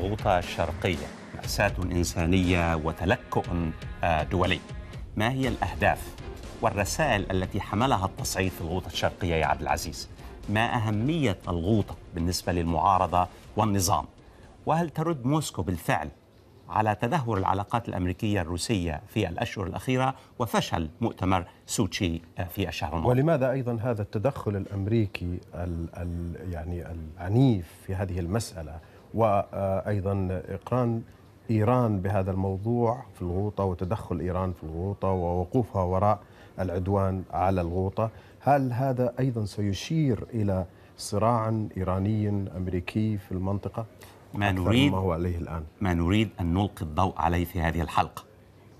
الغوطة الشرقية مأساة إنسانية وتلكؤ آه، دولي ما هي الأهداف والرسائل التي حملها التصعيد في الغوطة الشرقية يا عبد العزيز ما أهمية الغوطة بالنسبة للمعارضة والنظام وهل ترد موسكو بالفعل على تدهور العلاقات الأمريكية الروسية في الأشهر الأخيرة وفشل مؤتمر سوتشي آه، في الشهر الماضي ولماذا أيضا هذا التدخل الأمريكي ال ال يعني العنيف في هذه المسألة وأيضا إقران إيران بهذا الموضوع في الغوطة وتدخل إيران في الغوطة ووقوفها وراء العدوان على الغوطة هل هذا أيضا سيشير إلى صراع إيراني أمريكي في المنطقة؟ ما نريد ما هو عليه الآن ما نريد أن نلقي الضوء عليه في هذه الحلقة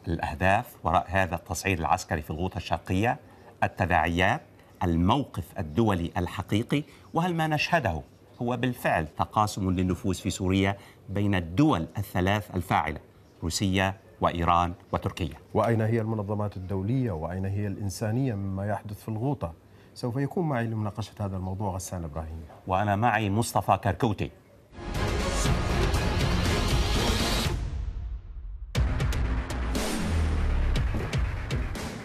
الأهداف وراء هذا التصعيد العسكري في الغوطة الشرقية التداعيات الموقف الدولي الحقيقي وهل ما نشهده هو بالفعل تقاسم للنفوس في سوريا بين الدول الثلاث الفاعلة روسيا وإيران وتركيا وأين هي المنظمات الدولية وأين هي الإنسانية مما يحدث في الغوطة سوف يكون معي لمناقشة هذا الموضوع غسان إبراهيم وأنا معي مصطفى كركوتي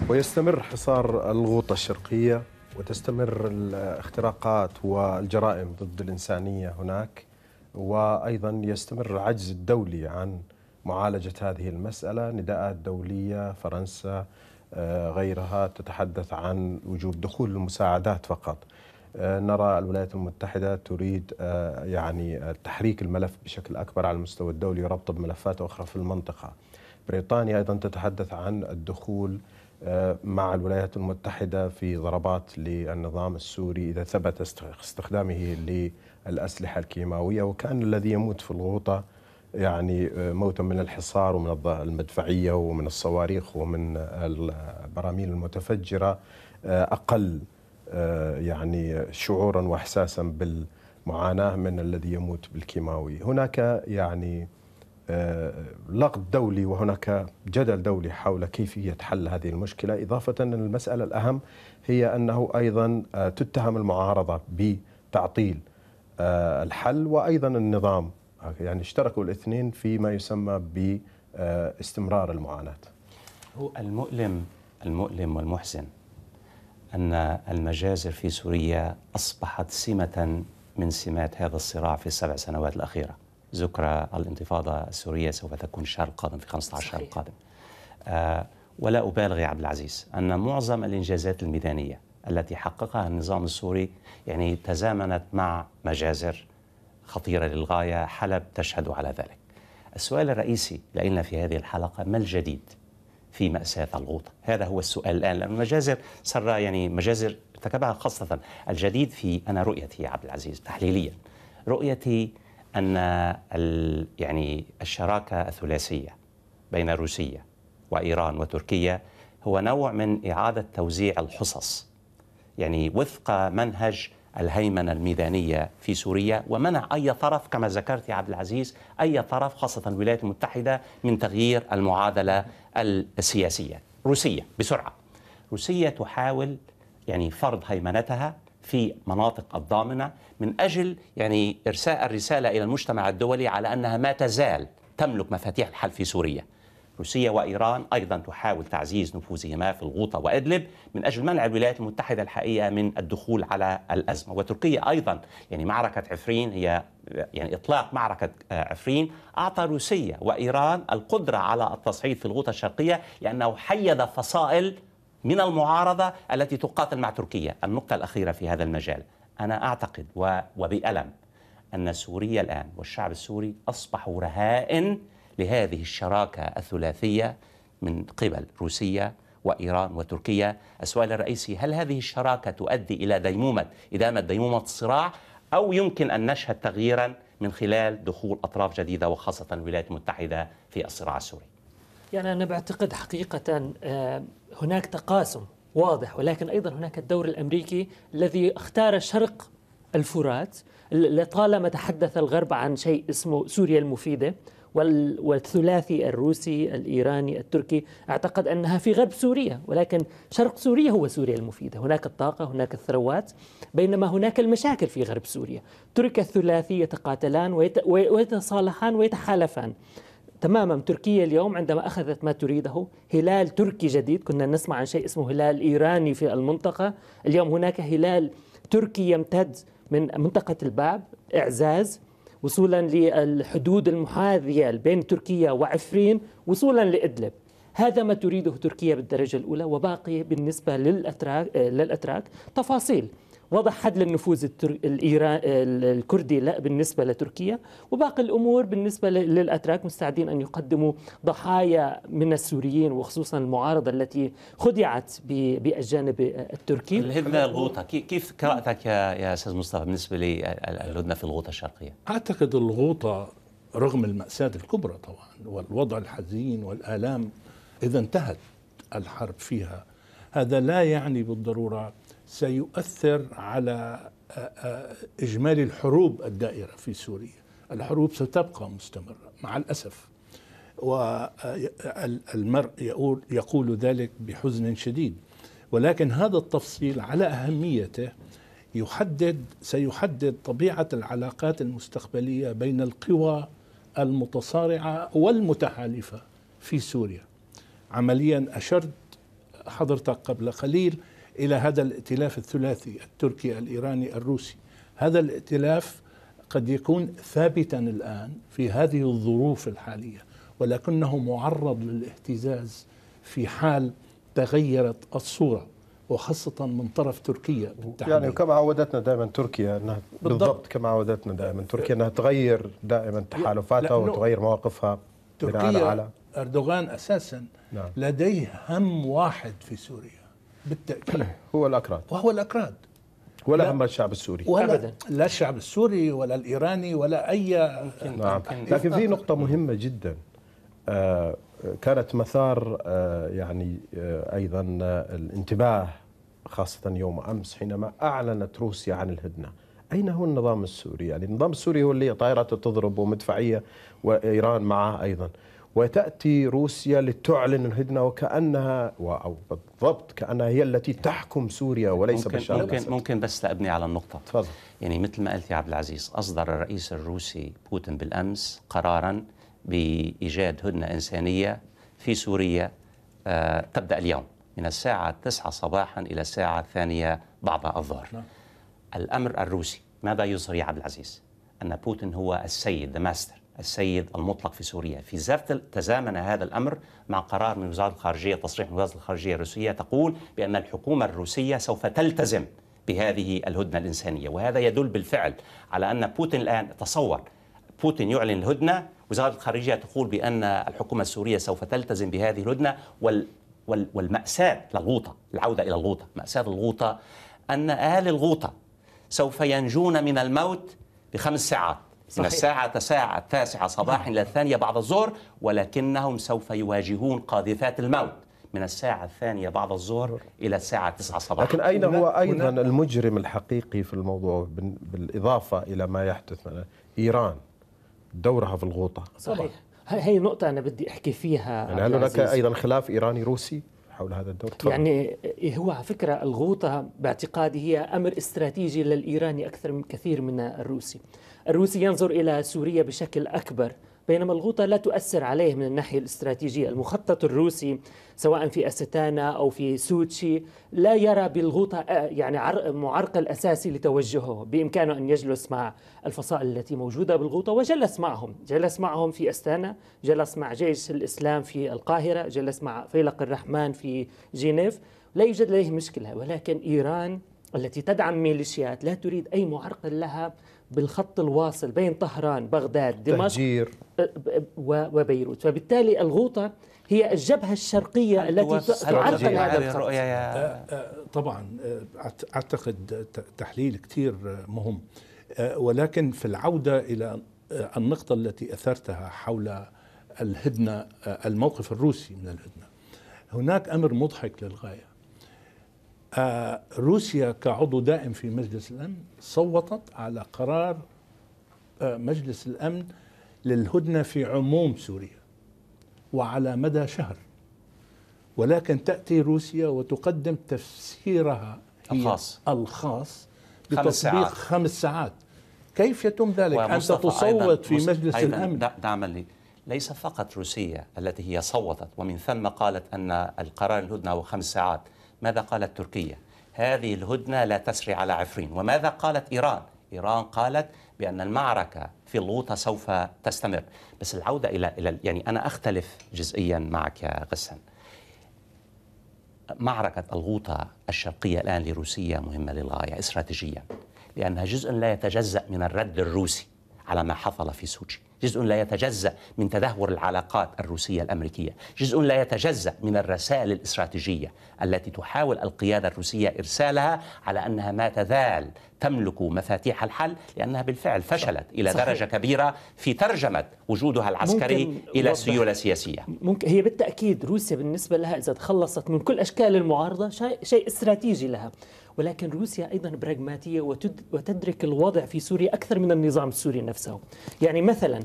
ويستمر حصار الغوطة الشرقية وتستمر الاختراقات والجرائم ضد الإنسانية هناك وأيضا يستمر العجز الدولي عن معالجة هذه المسألة نداءات دولية فرنسا آه، غيرها تتحدث عن وجوب دخول المساعدات فقط آه، نرى الولايات المتحدة تريد آه، يعني تحريك الملف بشكل أكبر على المستوى الدولي وربطه بملفات أخرى في المنطقة بريطانيا أيضا تتحدث عن الدخول آه، مع الولايات المتحدة في ضربات للنظام السوري إذا ثبت استخدامه للأسلحة الكيماوية وكان الذي يموت في الغوطة يعني آه، موتا من الحصار ومن المدفعية ومن الصواريخ ومن البراميل المتفجرة آه، أقل يعني شعورا وإحساسا بالمعاناة من الذي يموت بالكيماوي هناك يعني لغط دولي وهناك جدل دولي حول كيفية حل هذه المشكلة إضافة أن المسألة الأهم هي أنه أيضا آه، تتهم المعارضة بتعطيل آه، الحل وأيضا النظام يعني اشتركوا الاثنين فيما يسمى باستمرار آه، المعاناة هو المؤلم المؤلم والمحزن أن المجازر في سوريا أصبحت سمة من سمات هذا الصراع في السبع سنوات الأخيرة ذكرى الانتفاضة السورية سوف تكون الشهر القادم في 15 شهر القادم آه، ولا أبالغ يا عبد العزيز أن معظم الإنجازات الميدانية التي حققها النظام السوري يعني تزامنت مع مجازر خطيرة للغاية حلب تشهد على ذلك السؤال الرئيسي لنا في هذه الحلقة ما الجديد في مأساة الغوطة هذا هو السؤال الآن لأن المجازر سر يعني مجازر ارتكبها خاصة الجديد في أنا رؤيتي يا عبد العزيز تحليليا رؤيتي ان يعني الشراكه الثلاثيه بين روسيا وايران وتركيا هو نوع من اعاده توزيع الحصص يعني وفق منهج الهيمنه الميدانيه في سوريا ومنع اي طرف كما ذكرت يا عبد العزيز اي طرف خاصه الولايات المتحده من تغيير المعادله السياسيه روسيا بسرعه روسيا تحاول يعني فرض هيمنتها في مناطق الضامنة من أجل يعني إرساء الرسالة إلى المجتمع الدولي على أنها ما تزال تملك مفاتيح الحل في سوريا روسيا وإيران أيضا تحاول تعزيز نفوذهما في الغوطة وإدلب من أجل منع الولايات المتحدة الحقيقة من الدخول على الأزمة وتركيا أيضا يعني معركة عفرين هي يعني إطلاق معركة آه، عفرين أعطى روسيا وإيران القدرة على التصعيد في الغوطة الشرقية لأنه حيد فصائل من المعارضة التي تقاتل مع تركيا النقطة الأخيرة في هذا المجال أنا أعتقد وبألم أن سوريا الآن والشعب السوري أصبحوا رهائن لهذه الشراكة الثلاثية من قبل روسيا وإيران وتركيا السؤال الرئيسي هل هذه الشراكة تؤدي إلى ديمومة إدامة ديمومة الصراع أو يمكن أن نشهد تغييرا من خلال دخول أطراف جديدة وخاصة الولايات المتحدة في الصراع السوري يعني أنا بعتقد حقيقة آه، هناك تقاسم واضح ولكن أيضا هناك الدور الأمريكي الذي اختار شرق الفرات لطالما تحدث الغرب عن شيء اسمه سوريا المفيدة والثلاثي الروسي الإيراني التركي اعتقد أنها في غرب سوريا ولكن شرق سوريا هو سوريا المفيدة هناك الطاقة هناك الثروات بينما هناك المشاكل في غرب سوريا ترك الثلاثي يتقاتلان ويتصالحان ويتحالفان تماما تركيا اليوم عندما أخذت ما تريده هلال تركي جديد كنا نسمع عن شيء اسمه هلال إيراني في المنطقة اليوم هناك هلال تركي يمتد من منطقة الباب إعزاز وصولا للحدود المحاذية بين تركيا وعفرين وصولا لإدلب هذا ما تريده تركيا بالدرجة الأولى وباقي بالنسبة للأتراك, للأتراك تفاصيل وضع حد للنفوذ الإيران الكردي لا بالنسبة لتركيا وباقي الأمور بالنسبة للأتراك مستعدين أن يقدموا ضحايا من السوريين وخصوصا المعارضة التي خدعت بالجانب التركي الهدنة الغوطة كيف قراءتك يا أستاذ مصطفى بالنسبة للهدنة في الغوطة الشرقية أعتقد الغوطة رغم المأساة الكبرى طبعا والوضع الحزين والآلام إذا انتهت الحرب فيها هذا لا يعني بالضرورة سيؤثر على آه، آه، إجمالي الحروب الدائرة في سوريا الحروب ستبقى مستمرة مع الأسف والمرء آه، يقول, يقول ذلك بحزن شديد ولكن هذا التفصيل على أهميته يحدد سيحدد طبيعة العلاقات المستقبلية بين القوى المتصارعة والمتحالفة في سوريا عمليا أشرت حضرتك قبل قليل الى هذا الائتلاف الثلاثي التركي الايراني الروسي هذا الائتلاف قد يكون ثابتا الان في هذه الظروف الحاليه ولكنه معرض للاهتزاز في حال تغيرت الصوره وخاصة من طرف تركيا بالتحديد. يعني كما عودتنا دائما تركيا أنها بالضبط, بالضبط كما عودتنا دائما تركيا أنها تغير دائما تحالفاتها وتغير مواقفها تركيا على أردوغان أساسا نعم. لديه هم واحد في سوريا بالتاكيد إيه، هو الاكراد وهو الاكراد ولا هم الشعب السوري ولا ابدا لا الشعب السوري ولا الايراني ولا اي ممكن نعم ممكن. لكن في نقطه مهمه جدا آه، كانت مثار آه، يعني آه، ايضا الانتباه خاصه يوم امس حينما اعلنت روسيا عن الهدنه أين هو النظام السوري؟ يعني النظام السوري هو اللي طائرات تضرب ومدفعية وإيران معه أيضا وتأتي روسيا لتعلن الهدنة وكأنها أو بالضبط كأنها هي التي تحكم سوريا وليس ممكن بشار ممكن, ممكن بس لأبني على النقطة تفضل يعني مثل ما قلت يا عبد العزيز أصدر الرئيس الروسي بوتين بالأمس قرارا بإيجاد هدنة إنسانية في سوريا آه تبدأ اليوم من الساعة 9 صباحا إلى الساعة الثانية بعد الظهر نعم. الأمر الروسي ماذا يصر يا عبد العزيز؟ أن بوتين هو السيد ذا ماستر السيد المطلق في سوريا في زرتل تزامن هذا الأمر مع قرار من وزارة الخارجية تصريح من وزارة الخارجية الروسية تقول بأن الحكومة الروسية سوف تلتزم بهذه الهدنة الإنسانية وهذا يدل بالفعل على أن بوتين الآن تصور بوتين يعلن الهدنة وزارة الخارجية تقول بأن الحكومة السورية سوف تلتزم بهذه الهدنة وال والمأساة للغوطة العودة إلى الغوطة مأساة الغوطة أن أهل الغوطة سوف ينجون من الموت بخمس ساعات صحيح. من الساعة الساعة التاسعة صباحا إلى الثانية بعد الظهر ولكنهم سوف يواجهون قاذفات الموت من الساعة الثانية بعد الظهر إلى الساعة 9 صباحا لكن أين هو أيضا المجرم الحقيقي في الموضوع بالإضافة إلى ما يحدث إيران دورها في الغوطة صحيح هي نقطة أنا بدي أحكي فيها يعني هل هناك أيضا خلاف إيراني روسي؟ حول هذا الدور طبعا. يعني إيه، هو على فكرة الغوطة باعتقادي هي أمر استراتيجي للإيراني أكثر من كثير من الروسي الروسي ينظر إلى سوريا بشكل أكبر بينما الغوطة لا تؤثر عليه من الناحية الاستراتيجية المخطط الروسي سواء في أستانا أو في سوتشي لا يرى بالغوطة آه، يعني معرقل أساسي لتوجهه بإمكانه أن يجلس مع الفصائل التي موجودة بالغوطة وجلس معهم جلس معهم في أستانا جلس مع جيش الإسلام في القاهرة جلس مع فيلق الرحمن في جنيف لا يوجد لديه مشكلة ولكن إيران التي تدعم ميليشيات لا تريد أي معرقل لها بالخط الواصل بين طهران بغداد دمشق تهجير. وبيروت فبالتالي الغوطة هي الجبهة الشرقية التي تعرقل هذا الخط طبعا أه، أعتقد تحليل كثير أه، مهم أه، ولكن في العودة إلى النقطة التي أثرتها حول الهدنة الموقف الروسي من الهدنة هناك أمر مضحك للغاية روسيا كعضو دائم في مجلس الامن صوتت على قرار آه، مجلس الامن للهدنه في عموم سوريا وعلى مدى شهر ولكن تاتي روسيا وتقدم تفسيرها الخاص الخاص بتطبيق خمس ساعات, خمس ساعات. كيف يتم ذلك أنت تصوت في مجلس الأمن دعما نعم، لي ليس فقط روسيا التي هي صوتت ومن ثم قالت أن القرار الهدنة هو خمس ساعات ماذا قالت تركيا هذه الهدنة لا تسري على عفرين وماذا قالت إيران إيران قالت بأن المعركة في الغوطه سوف تستمر بس العودة إلى, إلى يعني أنا أختلف جزئيا معك يا غسان معركة الغوطة الشرقية الآن لروسيا مهمة للغاية استراتيجيا لأنها جزء لا يتجزأ من الرد الروسي على ما حصل في سوتشي جزء لا يتجزا من تدهور العلاقات الروسيه الامريكيه جزء لا يتجزا من الرسائل الاستراتيجيه التي تحاول القياده الروسيه ارسالها على انها ما تزال تملك مفاتيح الحل لانها بالفعل فشلت الى صحيح. درجه كبيره في ترجمه وجودها العسكري الى سيوله سياسيه ممكن هي بالتاكيد روسيا بالنسبه لها اذا تخلصت من كل اشكال المعارضه شيء استراتيجي لها ولكن روسيا أيضا براغماتية وتدرك الوضع في سوريا أكثر من النظام السوري نفسه يعني مثلا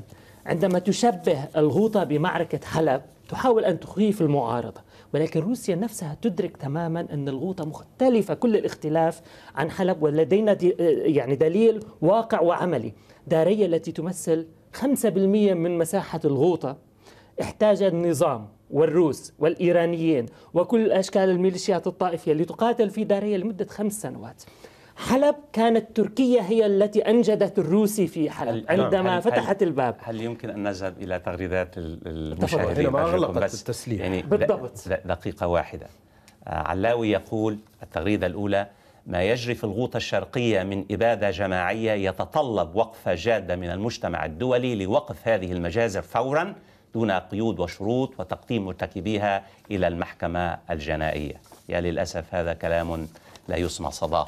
عندما تشبه الغوطة بمعركة حلب تحاول أن تخيف المعارضة ولكن روسيا نفسها تدرك تماما أن الغوطة مختلفة كل الاختلاف عن حلب ولدينا يعني دليل واقع وعملي دارية التي تمثل 5% من مساحة الغوطة احتاج النظام والروس والإيرانيين وكل أشكال الميليشيات الطائفية اللي تقاتل في دارية لمدة خمس سنوات حلب كانت تركيا هي التي أنجدت الروسي في حلب نعم، عندما هل فتحت هل الباب هل يمكن أن نذهب إلى تغريدات المشاهدين ما غلقت التسليم يعني بالضبط دقيقة واحدة آه، علاوي يقول التغريدة الأولى ما يجري في الغوطة الشرقية من إبادة جماعية يتطلب وقفة جادة من المجتمع الدولي لوقف هذه المجازر فورا دون قيود وشروط وتقديم مرتكبيها إلى المحكمة الجنائية يا للأسف هذا كلام لا يسمع صداه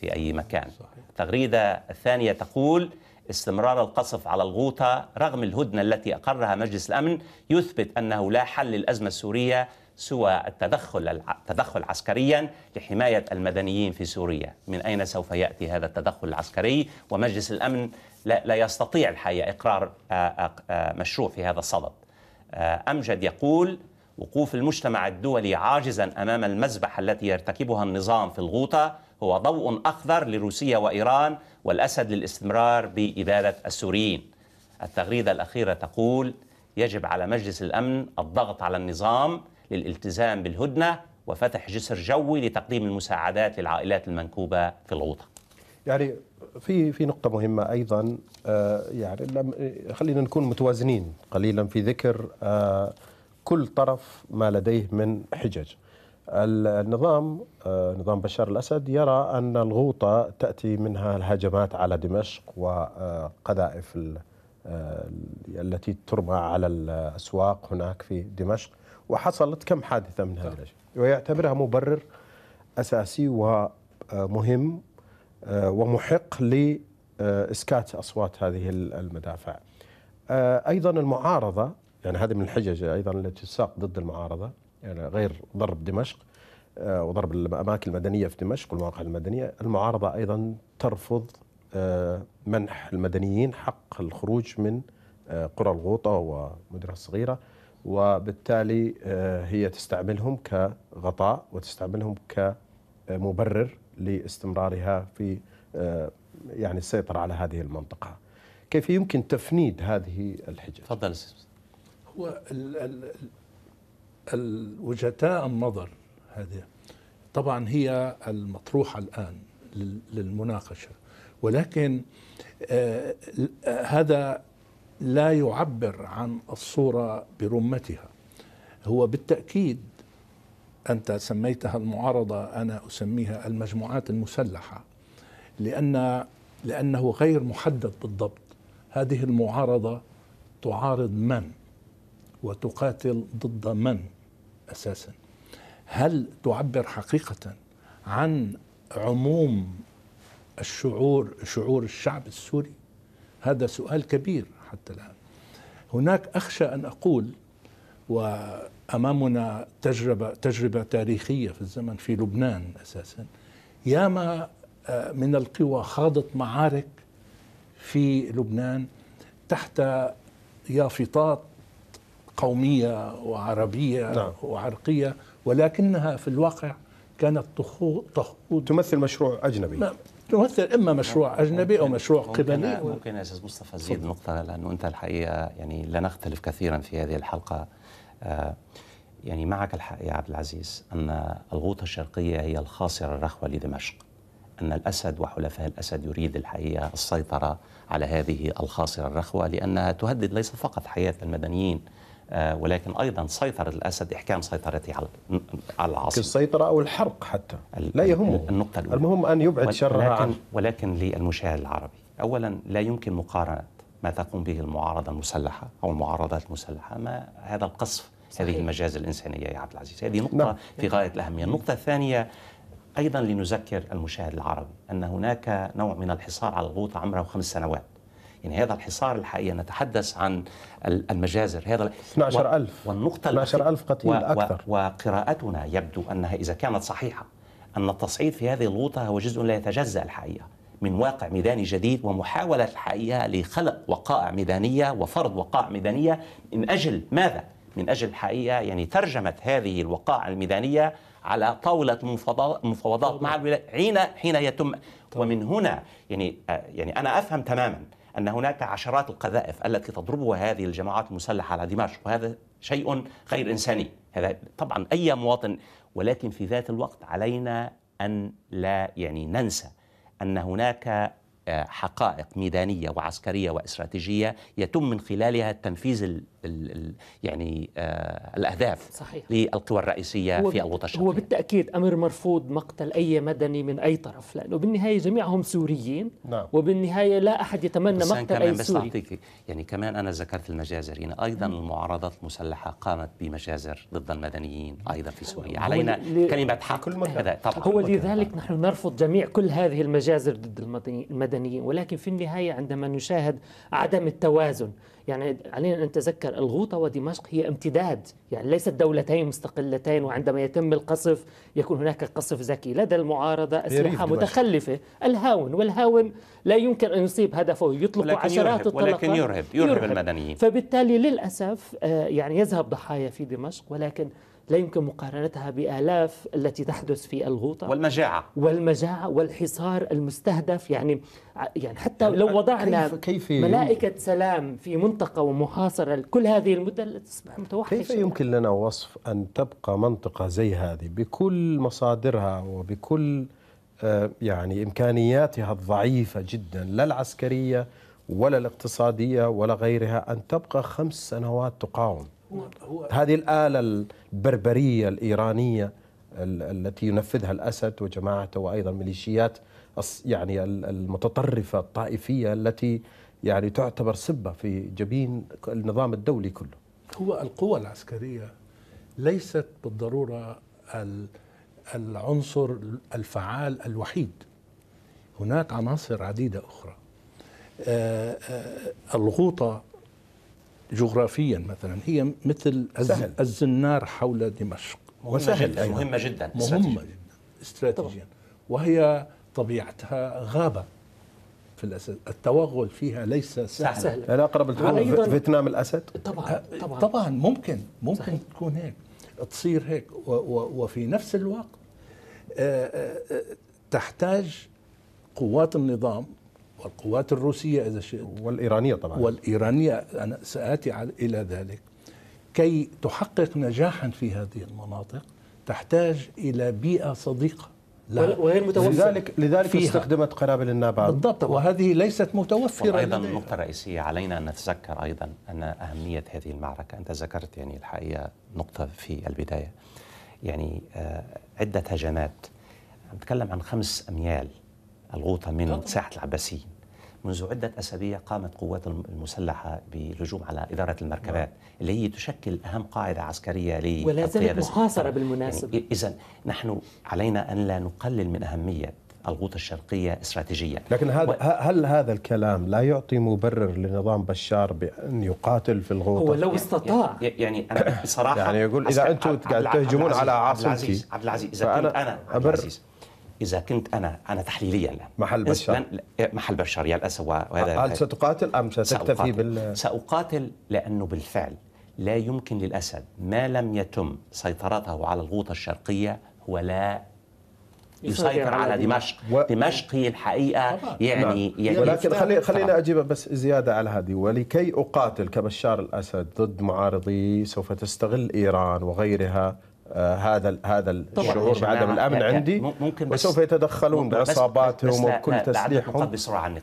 في أي مكان التغريدة الثانية تقول استمرار القصف على الغوطة رغم الهدنة التي أقرها مجلس الأمن يثبت أنه لا حل للأزمة السورية سوى التدخل التدخل عسكريا لحماية المدنيين في سوريا من أين سوف يأتي هذا التدخل العسكري ومجلس الأمن لا, لا يستطيع الحقيقة إقرار مشروع في هذا الصدد آه، أمجد يقول وقوف المجتمع الدولي عاجزا أمام المذبحة التي يرتكبها النظام في الغوطة هو ضوء أخضر لروسيا وإيران والأسد للاستمرار بإبادة السوريين التغريدة الأخيرة تقول يجب على مجلس الأمن الضغط على النظام للالتزام بالهدنة وفتح جسر جوي لتقديم المساعدات للعائلات المنكوبة في الغوطة يعني في في نقطة مهمة أيضا آه، يعني لم خلينا نكون متوازنين قليلا في ذكر آه، كل طرف ما لديه من حجج. النظام آه، نظام بشار الأسد يرى أن الغوطة تأتي منها الهجمات على دمشق وقذائف التي ترمى على الأسواق هناك في دمشق وحصلت كم حادثة من هذا الشيء ويعتبرها مبرر أساسي ومهم آه، ومحق لإسكات أصوات هذه المدافع آه، أيضا المعارضة يعني هذه من الحجج أيضا التي تساق ضد المعارضة يعني غير ضرب دمشق آه، وضرب الأماكن المدنية في دمشق والمواقع المدنية المعارضة أيضا ترفض منح المدنيين حق الخروج من قرى الغوطة ومدرها الصغيرة وبالتالي هي تستعملهم كغطاء وتستعملهم كمبرر لاستمرارها في آه، يعني السيطرة على هذه المنطقة كيف يمكن تفنيد هذه الحجج تفضل هو الوجهتان النظر هذه طبعا هي المطروحة الآن للمناقشة ولكن آه، هذا لا يعبر عن الصورة برمتها هو بالتأكيد انت سميتها المعارضه انا اسميها المجموعات المسلحه لان لانه غير محدد بالضبط هذه المعارضه تعارض من وتقاتل ضد من اساسا هل تعبر حقيقه عن عموم الشعور شعور الشعب السوري هذا سؤال كبير حتى الان هناك اخشى ان اقول و امامنا تجربه تجربه تاريخيه في الزمن في لبنان اساسا ياما آه، من القوى خاضت معارك في لبنان تحت يافطات قوميه وعربيه نعم. وعرقيه ولكنها في الواقع كانت تخوض تمثل مشروع اجنبي تمثل اما مشروع اجنبي او مشروع قبلي ممكن يا استاذ مصطفى زيد نقطه لانه انت الحقيقه يعني لا نختلف كثيرا في هذه الحلقه آه، يعني معك الحق يا عبد العزيز أن الغوطة الشرقية هي الخاصرة الرخوة لدمشق أن الأسد وحلفاء الأسد يريد الحقيقة السيطرة على هذه الخاصرة الرخوة لأنها تهدد ليس فقط حياة المدنيين آه، ولكن ايضا سيطره الاسد احكام سيطرته على العاصمه السيطره او الحرق حتى لا يهمه النقطه الاولى المهم ان يبعد شرها ولكن, ولكن للمشاهد العربي اولا لا يمكن مقارنه ما تقوم به المعارضه المسلحه او المعارضات المسلحه ما هذا القصف صحيح. هذه المجازر الإنسانية يا عبد العزيز هذه نقطة نعم. في غاية الأهمية النقطة الثانية أيضا لنذكر المشاهد العربي أن هناك نوع من الحصار على الغوطة عمره خمس سنوات يعني هذا الحصار الحقيقي نتحدث عن المجازر هذا 12000 والنقطة 12000 قتيل و أكثر وقراءتنا يبدو أنها إذا كانت صحيحة أن التصعيد في هذه الغوطة هو جزء لا يتجزأ الحقيقة من واقع ميداني جديد ومحاولة الحقيقة لخلق وقائع ميدانية وفرض وقائع ميدانية من أجل ماذا؟ من أجل الحقيقة يعني ترجمة هذه الوقائع الميدانية على طاولة مفاوضات مع الولايات حين حين يتم ومن هنا يعني آه، يعني أنا أفهم تماما أن هناك عشرات القذائف التي تضربها هذه الجماعات المسلحة على دمشق وهذا شيء غير إنساني هذا طبعا أي مواطن ولكن في ذات الوقت علينا أن لا يعني ننسى أن هناك حقائق ميدانيه وعسكريه واستراتيجيه يتم من خلالها تنفيذ ال ال يعني آه الاهداف صحيح. للقوى الرئيسيه في الوطن الشرقي هو بالتاكيد امر مرفوض مقتل اي مدني من اي طرف لانه بالنهايه جميعهم سوريين نعم. وبالنهايه لا احد يتمنى بس مقتل كمان اي بس سوري أعطيك يعني كمان انا ذكرت المجازر ايضا م. المعارضات المسلحه قامت بمجازر ضد المدنيين ايضا في سوريا علينا كلمه حق كل طبعا هو لذلك نحن نرفض جميع كل هذه المجازر ضد المدنيين المدنيين ولكن في النهاية عندما نشاهد عدم التوازن يعني علينا أن نتذكر الغوطة ودمشق هي امتداد يعني ليست دولتين مستقلتين وعندما يتم القصف يكون هناك قصف ذكي لدى المعارضة أسلحة متخلفة الهاون والهاون لا يمكن أن يصيب هدفه يطلق عشرات الطلقات ولكن يرهب, يرهب, يرهب المدنيين فبالتالي للأسف آه، يعني يذهب ضحايا في دمشق ولكن لا يمكن مقارنتها بآلاف التي تحدث في الغوطة والمجاعة والمجاعة والحصار المستهدف يعني يعني حتى يعني لو وضعنا كيف كيف ملائكة سلام في منطقة ومحاصرة كل هذه المدة تصبح متوحشة كيف يمكن لنا وصف أن تبقى منطقة زي هذه بكل مصادرها وبكل آه، يعني إمكانياتها الضعيفة جدا لا العسكرية ولا الاقتصادية ولا غيرها أن تبقى خمس سنوات تقاوم نعم. هذه الآلة البربرية الإيرانية التي ينفذها الأسد وجماعته وأيضا ميليشيات يعني المتطرفة الطائفية التي يعني تعتبر سبة في جبين النظام الدولي كله هو القوة العسكرية ليست بالضرورة العنصر الفعال الوحيد هناك عناصر عديدة أخرى آه، آه، الغوطة جغرافيا مثلا هي مثل سهل. الزنار حول دمشق مهمة وسهل جدا. مهمة جدا مهمة جدا استراتيجيا وهي طبيعتها غابة في الأسد التوغل فيها ليس سهل, سهل. يعني أقرب لتكون فيتنام الأسد طبعا أه، طبعا, طبعا ممكن ممكن سهل. تكون هيك تصير هيك و و وفي نفس الوقت أه، أه، تحتاج قوات النظام والقوات الروسية إذا شئت والإيرانية طبعا والإيرانية أنا سآتي إلى ذلك كي تحقق نجاحا في هذه المناطق تحتاج إلى بيئة صديقة لها وهي المتوفرة لذلك لذلك فيها. استخدمت قنابل النابع بالضبط وهذه ليست متوفرة أيضا النقطة الرئيسية علينا أن نتذكر أيضا أن أهمية هذه المعركة أنت ذكرت يعني الحقيقة نقطة في البداية يعني آه، عدة هجمات نتكلم عن خمس أميال الغوطة من ساحة العباسيين منذ عدة أسابيع قامت قوات المسلحة بالهجوم على إدارة المركبات نعم. اللي هي تشكل أهم قاعدة عسكرية لي ولا زالت محاصرة بالمناسبة يعني إذا نحن علينا أن لا نقلل من أهمية الغوطة الشرقية استراتيجيا لكن هل, و... هل هذا الكلام لا يعطي مبرر لنظام بشار بأن يقاتل في الغوطة هو لو استطاع يعني, يعني أنا بصراحة يعني يقول إذا أنتم قاعد تهجمون على عاصمتي عبد العزيز عبد العزيز إذا كنت أنا عبد العزيز اذا كنت انا انا تحليليا لا. محل بشار إيه، محل بشار يا للاسف وهذا هل ستقاتل ام ستكتفي سأقاتل. بال ساقاتل لانه بالفعل لا يمكن للاسد ما لم يتم سيطرته على الغوطه الشرقيه هو لا يسيطر على دمشق و... دمشق هي الحقيقه يعني, نعم. يعني ولكن خلي خلينا اجيب بس زياده على هذه ولكي اقاتل كبشار الاسد ضد معارضي سوف تستغل ايران وغيرها آه، هذا هذا الشعور بعدم الامن لا عندي ممكن بس وسوف يتدخلون بعصاباتهم وكل تسليحهم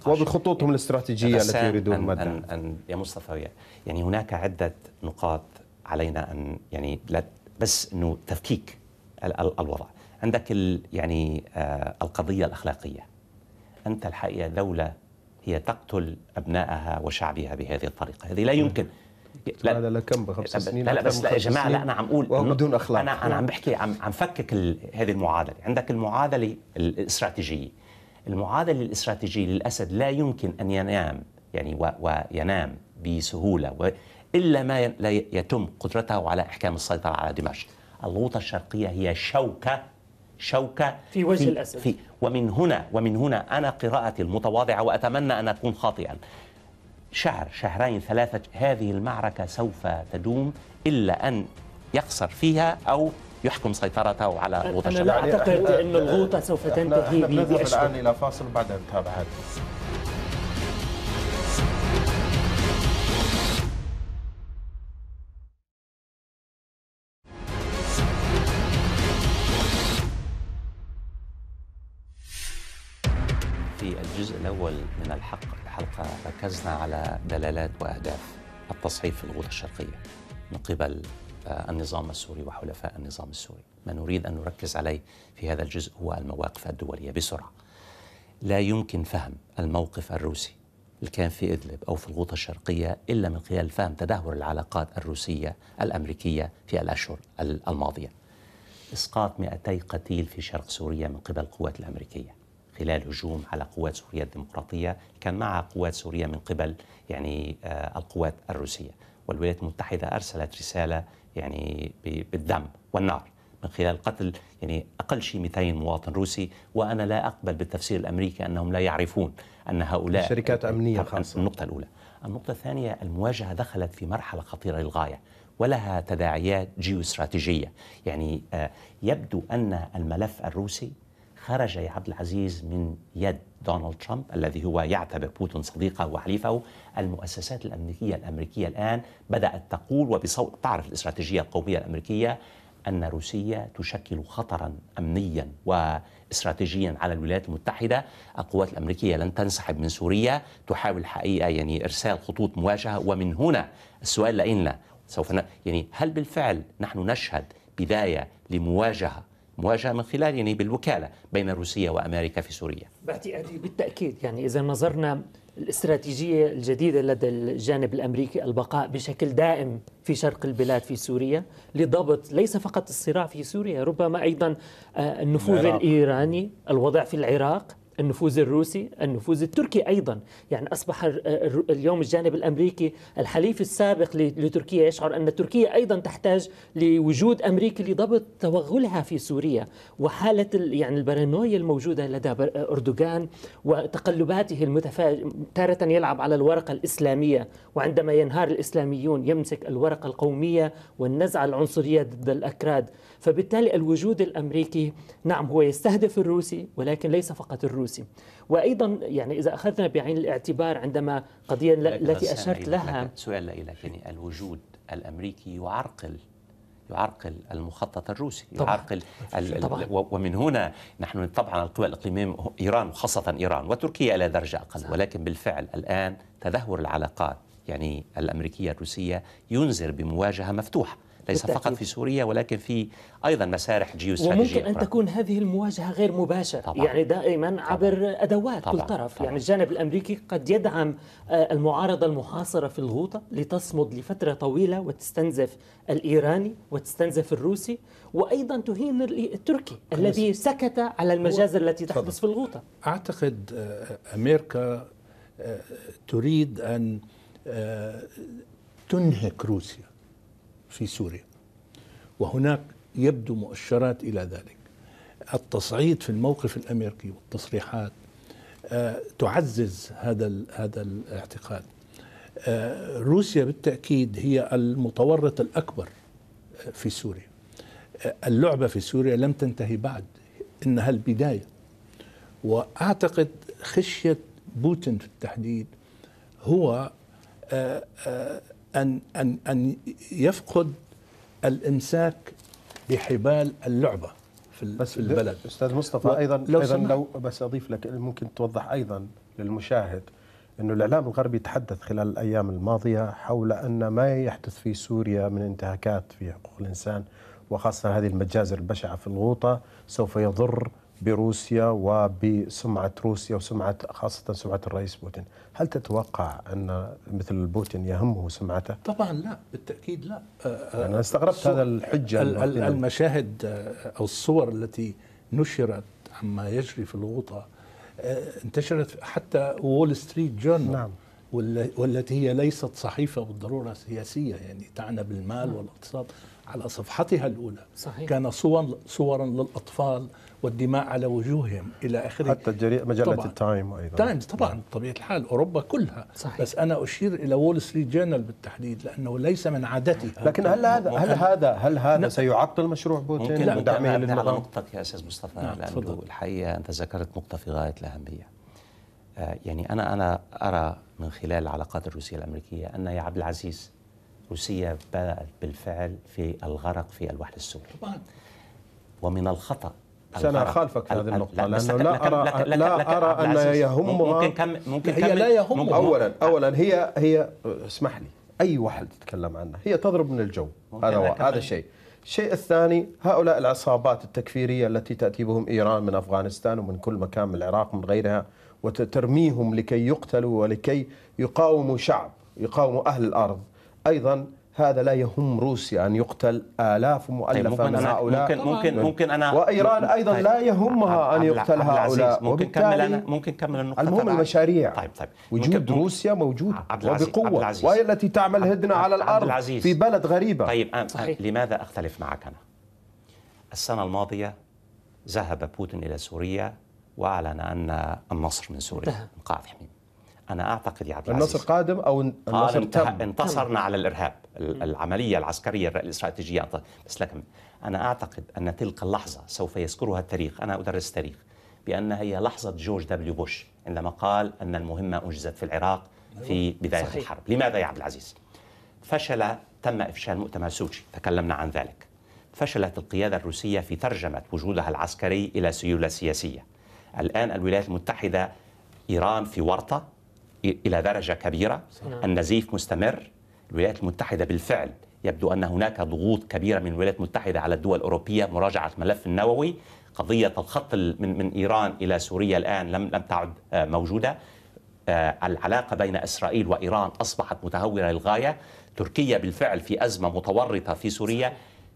وبخطوطهم الاستراتيجيه التي يريدون مدى أن, أن يا مصطفى يعني هناك عده نقاط علينا ان يعني لا بس انه تفكيك الوضع عندك يعني آه، القضيه الاخلاقيه انت الحقيقه دوله هي تقتل ابنائها وشعبها بهذه الطريقه هذه لا يمكن لا لا كم بخمس سنين لا لا بس لا يا جماعه لا انا عم اقول بدون اخلاق انا انا عم بحكي عم عم فكك هذه المعادله عندك المعادله الاستراتيجيه المعادله الاستراتيجيه للاسد لا يمكن ان ينام يعني وينام بسهوله الا ما لا يتم قدرته على احكام السيطره على دمشق الغوطه الشرقيه هي شوكه شوكه في وجه في الاسد في ومن هنا ومن هنا انا قراءتي المتواضعه واتمنى ان اكون خاطئا شهر شهرين ثلاثة هذه المعركة سوف تدوم إلا أن يخسر فيها أو يحكم سيطرته على غوطة أنا لا أعتقد أن الغوطة سوف تنتهي بشهر الآن إلى فاصل بعد انتهاء هذا في الجزء الأول من الحق الحلقة ركزنا على دلالات وأهداف التصحيح في الغوطة الشرقية من قبل آه، النظام السوري وحلفاء النظام السوري ما نريد أن نركز عليه في هذا الجزء هو المواقف الدولية بسرعة لا يمكن فهم الموقف الروسي اللي كان في إدلب أو في الغوطة الشرقية إلا من خلال فهم تدهور العلاقات الروسية الأمريكية في الأشهر الماضية إسقاط 200 قتيل في شرق سوريا من قبل القوات الأمريكية خلال هجوم على قوات سوريا الديمقراطية كان مع قوات سوريا من قبل يعني آه، القوات الروسية والولايات المتحدة أرسلت رسالة يعني بالدم والنار من خلال قتل يعني أقل شيء 200 مواطن روسي وأنا لا أقبل بالتفسير الأمريكي أنهم لا يعرفون أن هؤلاء شركات أمنية خاصة النقطة الأولى النقطة الثانية المواجهة دخلت في مرحلة خطيرة للغاية ولها تداعيات جيوستراتيجية يعني آه، يبدو أن الملف الروسي خرج يا عبد العزيز من يد دونالد ترامب الذي هو يعتبر بوتين صديقه وحليفه المؤسسات الامريكيه الامريكيه الان بدات تقول وبصوت تعرف الاستراتيجيه القوميه الامريكيه ان روسيا تشكل خطرا امنيا واستراتيجيا على الولايات المتحده، القوات الامريكيه لن تنسحب من سوريا، تحاول الحقيقه يعني ارسال خطوط مواجهه ومن هنا السؤال لنا سوف ن... يعني هل بالفعل نحن نشهد بدايه لمواجهه مواجهه من خلال يعني بالوكاله بين روسيا وامريكا في سوريا. باعتقادي بالتاكيد يعني اذا نظرنا الاستراتيجيه الجديده لدى الجانب الامريكي البقاء بشكل دائم في شرق البلاد في سوريا لضبط ليس فقط الصراع في سوريا ربما ايضا آه، النفوذ العراق. الايراني الوضع في العراق النفوذ الروسي النفوذ التركي أيضا يعني أصبح اليوم الجانب الأمريكي الحليف السابق لتركيا يشعر أن تركيا أيضا تحتاج لوجود أمريكي لضبط توغلها في سوريا وحالة يعني البارانويا الموجودة لدى أردوغان وتقلباته المتفاجئة تارة يلعب على الورقة الإسلامية وعندما ينهار الإسلاميون يمسك الورقة القومية والنزعة العنصرية ضد الأكراد فبالتالي الوجود الأمريكي نعم هو يستهدف الروسي ولكن ليس فقط الروسي الروسي وايضا يعني اذا اخذنا بعين الاعتبار عندما قضيه التي اشرت لها سؤال لك يعني الوجود الامريكي يعرقل يعرقل المخطط الروسي طبعا. يعرقل طبعا. ومن هنا نحن طبعا القوى الإقليمية إيران وخاصة إيران وتركيا إلى درجة أقل صح. ولكن بالفعل الآن تدهور العلاقات يعني الأمريكية الروسية ينذر بمواجهة مفتوحة ليس بالتأكيد. فقط في سوريا ولكن في أيضا مسارح جيوستراتيجية وممكن أن تكون هذه المواجهة غير مباشرة طبعا. يعني دائما طبعا. عبر أدوات طبعا. كل طرف طبعا. يعني الجانب الأمريكي قد يدعم آه، المعارضة المحاصرة في الغوطة لتصمد لفترة طويلة وتستنزف الإيراني وتستنزف الروسي وأيضا تهين التركي خلص. الذي سكت على المجازر التي تحدث طبعا. في الغوطة أعتقد آه، أمريكا آه، تريد أن تنهك روسيا في سوريا وهناك يبدو مؤشرات إلى ذلك التصعيد في الموقف الأمريكي والتصريحات آه، تعزز هذا هذا الاعتقاد آه، روسيا بالتأكيد هي المتورط الأكبر آه، في سوريا اللعبة في سوريا لم تنتهي بعد إنها البداية وأعتقد خشية بوتين في التحديد هو ان ان ان يفقد الامساك بحبال اللعبه في بس في البلد استاذ مصطفى و... ايضا لو ايضا لو بس اضيف لك ممكن توضح ايضا للمشاهد انه الاعلام الغربي تحدث خلال الايام الماضيه حول ان ما يحدث في سوريا من انتهاكات في حقوق الانسان وخاصه هذه المجازر البشعه في الغوطه سوف يضر بروسيا وبسمعة روسيا وسمعة خاصة سمعة الرئيس بوتين هل تتوقع أن مثل بوتين يهمه سمعته؟ طبعا لا بالتأكيد لا آه، أنا استغربت هذا الحجة المشاهد آه، أو الصور التي نشرت عما يجري في الغوطة آه، انتشرت حتى وول ستريت جورنال نعم والتي هي ليست صحيفة بالضرورة سياسية يعني تعنى بالمال نعم. والاقتصاد على صفحتها الأولى صحيح. كان صورا صورا للأطفال والدماء على وجوههم إلى آخره حتى مجلة طبعاً. التايم أيضا تايمز طبعا بطبيعة نعم. الحال أوروبا كلها صحيح. بس أنا أشير إلى وول ستريت جورنال بالتحديد لأنه ليس من عادتي لكن هل هذا هل هذا هل هذا نعم. سيعطل مشروع بوتين ودعمه للنظام نقطتك يا أستاذ مصطفى نعم لأنه الحقيقة أنت ذكرت نقطة في غاية الأهمية آه، يعني انا انا ارى من خلال العلاقات الروسيه الامريكيه ان يا عبد العزيز روسيا بدات بالفعل في الغرق في الوحده السوري طبعا ومن الخطا سأنا خالفك في هذه النقطة لا لأنه لا أرى لك لك لا أرى أن يهمها ممكن كم ممكن هي لا يهمها أولا أولا هي هي اسمح لي أي واحد تتكلم عنها هي تضرب من الجو هذا هذا شيء الشيء الثاني هؤلاء العصابات التكفيرية التي تأتي بهم إيران من أفغانستان ومن كل مكان من العراق من غيرها وترميهم لكي يقتلوا ولكي يقاوموا شعب يقاوموا أهل الأرض أيضا هذا لا يهم روسيا ان يقتل الاف مؤلفه طيب، من هؤلاء ممكن ممكن ممكن انا وايران طيب. ايضا طيب لا يهمها ان يقتل هؤلاء ممكن كمل انا ممكن كمل النقطه المهم المشاريع طيب طيب وجود ممكن روسيا موجود وبقوه وهي التي تعمل هدنه على الارض في بلد غريبه طيب أنا صحيح. لماذا اختلف معك انا؟ السنه الماضيه ذهب بوتين الى سوريا واعلن ان النصر من سوريا من في حميم انا اعتقد يا عبد العزيز النصر قادم او النصر تم انتصرنا على الارهاب العمليه العسكريه الاستراتيجيه بس لكن انا اعتقد ان تلك اللحظه سوف يذكرها التاريخ انا ادرس التاريخ بان هي لحظه جورج دبليو بوش عندما قال ان المهمه انجزت في العراق أيوة. في بدايه صحيح. الحرب لماذا يا عبد العزيز فشل تم افشال مؤتمر سوتشي تكلمنا عن ذلك فشلت القياده الروسيه في ترجمه وجودها العسكري الى سيوله سياسيه الآن الولايات المتحدة إيران في ورطة إلى درجة كبيرة نعم. النزيف مستمر الولايات المتحدة بالفعل يبدو أن هناك ضغوط كبيرة من الولايات المتحدة على الدول الأوروبية مراجعة ملف النووي قضية الخط من, من إيران إلى سوريا الآن لم, لم تعد آه، موجودة آه، العلاقة بين إسرائيل وإيران أصبحت متهورة للغاية تركيا بالفعل في أزمة متورطة في سوريا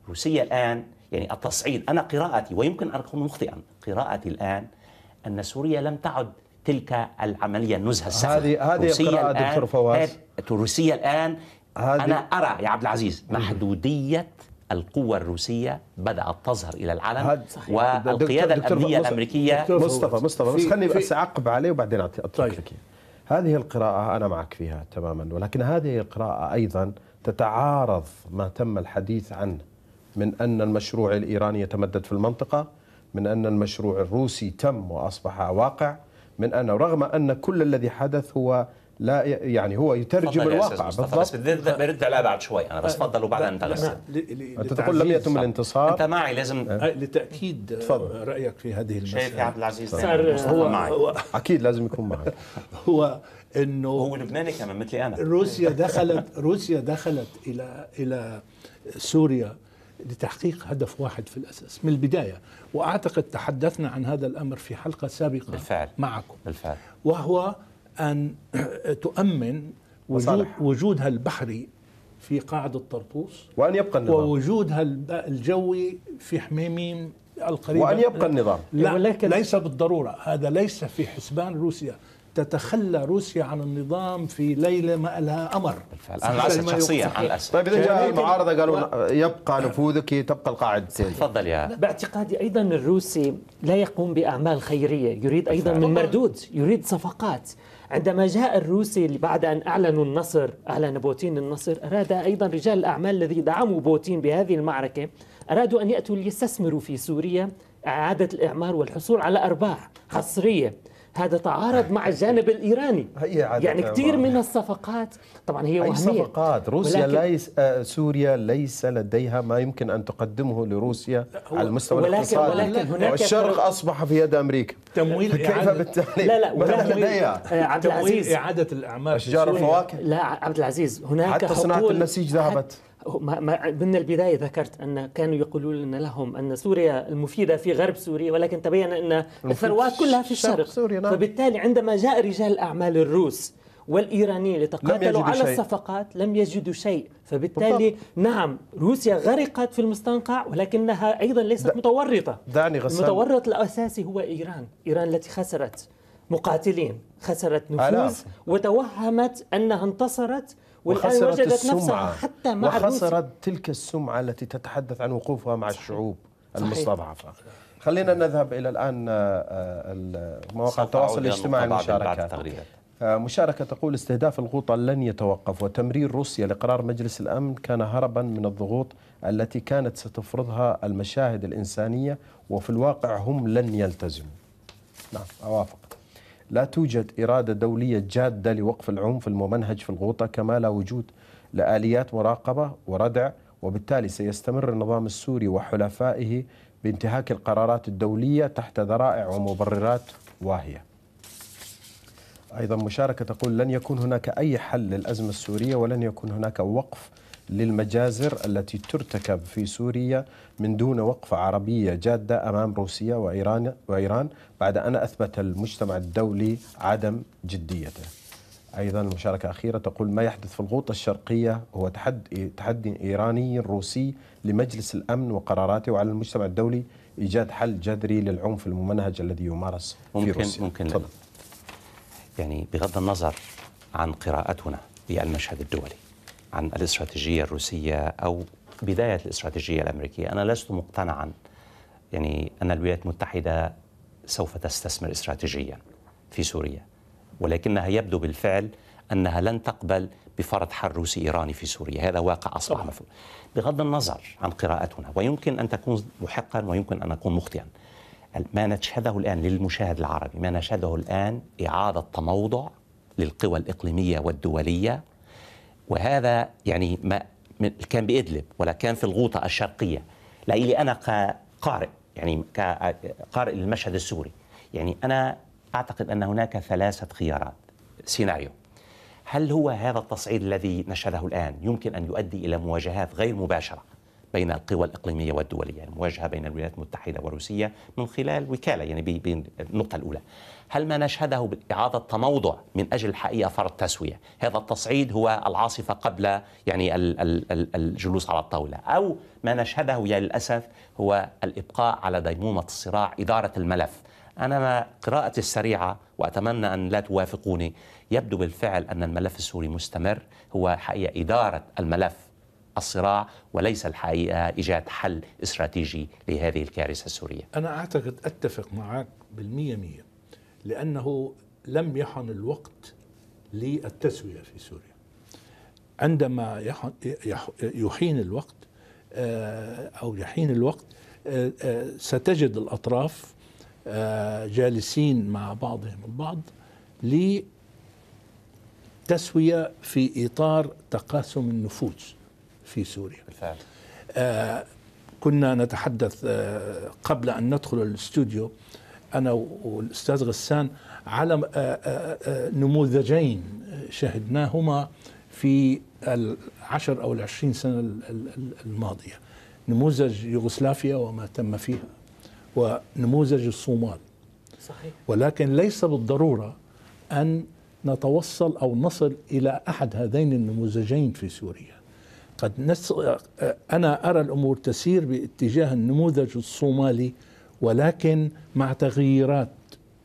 روسيا الآن يعني التصعيد أنا قراءتي ويمكن أن أكون مخطئا قراءتي الآن أن سوريا لم تعد تلك العملية النزهة السهلة هذه هذه روسيا دكتور فواز روسيا الآن هذه أنا أرى يا عبد العزيز محدودية القوة الروسية بدأت تظهر إلى العلن والقيادة الأمنية الأمريكية مصطفى مصطفى بس خليني بس أعقب عليه وبعدين أترك لك طيب. هذه القراءة أنا معك فيها تماما ولكن هذه القراءة أيضا تتعارض ما تم الحديث عنه من أن المشروع الإيراني يتمدد في المنطقة من أن المشروع الروسي تم وأصبح واقع من أن رغم أن كل الذي حدث هو لا يعني هو يترجم الواقع بالضبط برد على بعد شوي انا بس آه، تفضل وبعدها انت غسل انت تقول لم يتم الانتصار انت معي لازم آه. لتاكيد تفضل. رايك في هذه المساله شايف يا عبد العزيز هو معي هو اكيد لازم يكون معي هو انه هو لبناني كمان مثلي انا روسيا دخلت روسيا دخلت الى الى سوريا لتحقيق هدف واحد في الاساس من البدايه واعتقد تحدثنا عن هذا الامر في حلقه سابقه بالفعل. معكم بالفعل. وهو ان تؤمن وجود وجودها البحري في قاعده طرطوس وان يبقى النظام ووجودها الجوي في حميميم القريبه وان يبقى النظام لا ولكن ليس بالضروره هذا ليس في حسبان روسيا تتخلى روسيا عن النظام في ليله ما لها امر بالفعل انا الاسد شخصيا عن الاسف طيب اذا جاء المعارضه قالوا يبقى نفوذك تبقى القاعده تفضل يا باعتقادي ايضا الروسي لا يقوم باعمال خيريه يريد ايضا من مردود يريد صفقات عندما جاء الروسي بعد أن أعلنوا النصر أعلن بوتين النصر أراد أيضا رجال الأعمال الذي دعموا بوتين بهذه المعركة أرادوا أن يأتوا ليستثمروا في سوريا إعادة الإعمار والحصول على أرباح حصرية هذا تعارض مع الجانب الايراني يعني كثير من الصفقات طبعا هي وهميه صفقات روسيا ليس آه، سوريا ليس لديها ما يمكن ان تقدمه لروسيا على المستوى الاقتصادي ولكن هناك يعني الشرق اصبح في يد امريكا تمويل كيف بالتالي لا لا ولكن آه، عبد العزيز اعاده الاعمال اشجار الفواكه لا عبد العزيز هناك حتى صناعه النسيج ذهبت من البداية ذكرت أن كانوا يقولون لهم أن سوريا المفيدة في غرب سوريا ولكن تبين أن الثروات كلها في الشرق سوريا نعم. فبالتالي عندما جاء رجال الأعمال الروس والإيرانيين لتقاتلوا على شيء. الصفقات لم يجدوا شيء فبالتالي بالطبع. نعم روسيا غرقت في المستنقع ولكنها أيضا ليست دا متورطة دعني غسان المتورط الأساسي هو إيران إيران التي خسرت مقاتلين خسرت نفوذ وتوهمت أنها انتصرت وخسرت وجدت السمعة حتى مع وخسرت تلك السمعة التي تتحدث عن وقوفها مع صحيح الشعوب صحيح المستضعفة خلينا نذهب إلى الآن آه، آه، مواقع التواصل الاجتماعي المشاركة آه، مشاركة تقول استهداف الغوطة لن يتوقف وتمرير روسيا لقرار مجلس الأمن كان هربا من الضغوط التي كانت ستفرضها المشاهد الإنسانية وفي الواقع هم لن يلتزموا نعم أوافق لا توجد إرادة دولية جادة لوقف العنف الممنهج في الغوطة كما لا وجود لآليات مراقبة وردع وبالتالي سيستمر النظام السوري وحلفائه بانتهاك القرارات الدولية تحت ذرائع ومبررات واهية أيضا مشاركة تقول لن يكون هناك أي حل للأزمة السورية ولن يكون هناك وقف للمجازر التي ترتكب في سوريا من دون وقفة عربية جادة أمام روسيا وإيران, وإيران بعد أن أثبت المجتمع الدولي عدم جديته أيضا مشاركه اخيره تقول ما يحدث في الغوطة الشرقية هو تحدي, تحدي إيراني روسي لمجلس الأمن وقراراته وعلى المجتمع الدولي إيجاد حل جذري للعنف الممنهج الذي يمارس ممكن في روسيا ممكن طبعا. يعني بغض النظر عن قراءتنا للمشهد الدولي عن الاستراتيجية الروسية أو بداية الاستراتيجية الأمريكية أنا لست مقتنعا يعني أن الولايات المتحدة سوف تستثمر استراتيجيا في سوريا ولكنها يبدو بالفعل أنها لن تقبل بفرض حرب روسي إيراني في سوريا هذا واقع أصبح مفهوم بغض النظر عن قراءتنا ويمكن أن تكون محقا ويمكن أن أكون مخطئا ما نشهده الآن للمشاهد العربي ما نشهده الآن إعادة تموضع للقوى الإقليمية والدولية وهذا يعني ما كان بإدلب ولا كان في الغوطة الشرقية لإلي أنا كقارئ يعني كقارئ للمشهد السوري يعني أنا أعتقد أن هناك ثلاثة خيارات سيناريو هل هو هذا التصعيد الذي نشهده الآن يمكن أن يؤدي إلى مواجهات غير مباشرة بين القوى الإقليمية والدولية المواجهة بين الولايات المتحدة وروسيا من خلال وكالة يعني بالنقطة الأولى هل ما نشهده بإعادة تموضع من أجل الحقيقة فرض تسوية هذا التصعيد هو العاصفة قبل يعني الجلوس على الطاولة أو ما نشهده يا للأسف هو الإبقاء على ديمومة الصراع إدارة الملف أنا ما قراءتي السريعة وأتمنى أن لا توافقوني يبدو بالفعل أن الملف السوري مستمر هو حقيقة إدارة الملف الصراع وليس الحقيقة إيجاد حل استراتيجي لهذه الكارثة السورية أنا أعتقد أتفق معك بالمية مية لأنه لم يحن الوقت للتسوية في سوريا عندما يحين الوقت آه، أو يحين الوقت آه، آه، ستجد الأطراف جالسين مع بعضهم البعض لتسوية في إطار تقاسم النفوذ في سوريا بالفعل. كنا نتحدث قبل أن ندخل الاستوديو انا والاستاذ غسان على آه، آه، آه، نموذجين شهدناهما في العشر او العشرين سنه الماضيه نموذج يوغوسلافيا وما تم فيها ونموذج الصومال صحيح ولكن ليس بالضروره ان نتوصل او نصل الى احد هذين النموذجين في سوريا قد نس... انا ارى الامور تسير باتجاه النموذج الصومالي ولكن مع تغييرات